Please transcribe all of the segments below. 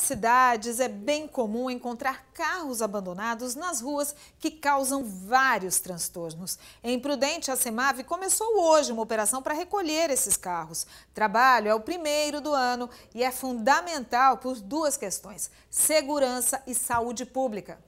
Nas cidades é bem comum encontrar carros abandonados nas ruas que causam vários transtornos. Em Prudente, a Semave começou hoje uma operação para recolher esses carros. Trabalho é o primeiro do ano e é fundamental por duas questões: segurança e saúde pública.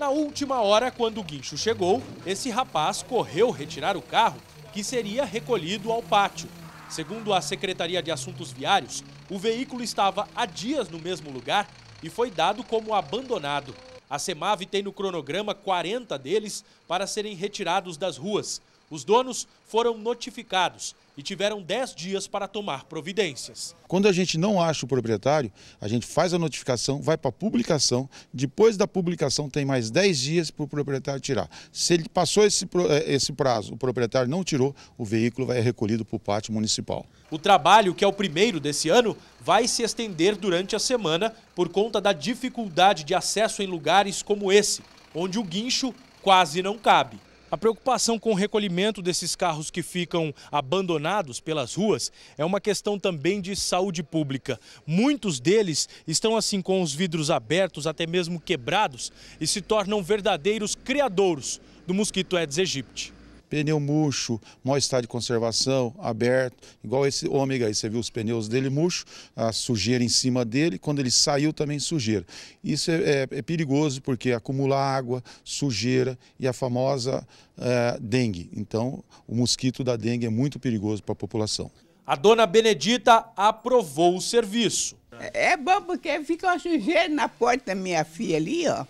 Na última hora, quando o guincho chegou, esse rapaz correu retirar o carro que seria recolhido ao pátio. Segundo a Secretaria de Assuntos Viários, o veículo estava há dias no mesmo lugar e foi dado como abandonado. A Semav tem no cronograma 40 deles para serem retirados das ruas. Os donos foram notificados e tiveram 10 dias para tomar providências. Quando a gente não acha o proprietário, a gente faz a notificação, vai para a publicação, depois da publicação tem mais 10 dias para o proprietário tirar. Se ele passou esse, eh, esse prazo, o proprietário não tirou, o veículo vai recolhido para o pátio municipal. O trabalho, que é o primeiro desse ano, vai se estender durante a semana por conta da dificuldade de acesso em lugares como esse, onde o guincho quase não cabe. A preocupação com o recolhimento desses carros que ficam abandonados pelas ruas é uma questão também de saúde pública. Muitos deles estão assim com os vidros abertos, até mesmo quebrados, e se tornam verdadeiros criadouros do mosquito Aedes aegypti pneu murcho, mau estado de conservação, aberto, igual esse ômega aí, você viu os pneus dele murcho, a sujeira em cima dele, quando ele saiu também sujeira. Isso é, é, é perigoso porque acumula água, sujeira e a famosa é, dengue. Então, o mosquito da dengue é muito perigoso para a população. A dona Benedita aprovou o serviço. É, é bom porque fica uma sujeira na porta da minha filha ali, ó.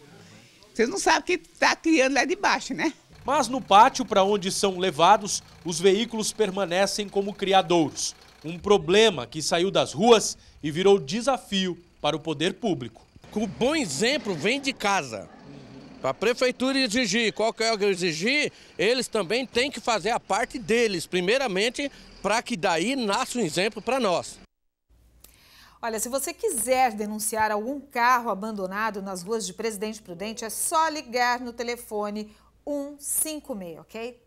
Vocês não sabem o que está criando lá de baixo, né? Mas no pátio para onde são levados, os veículos permanecem como criadouros. Um problema que saiu das ruas e virou desafio para o poder público. O bom exemplo, vem de casa. Para a prefeitura exigir, qual que é o exigir, eles também têm que fazer a parte deles, primeiramente, para que daí nasça um exemplo para nós. Olha, se você quiser denunciar algum carro abandonado nas ruas de Presidente Prudente, é só ligar no telefone 156, ok?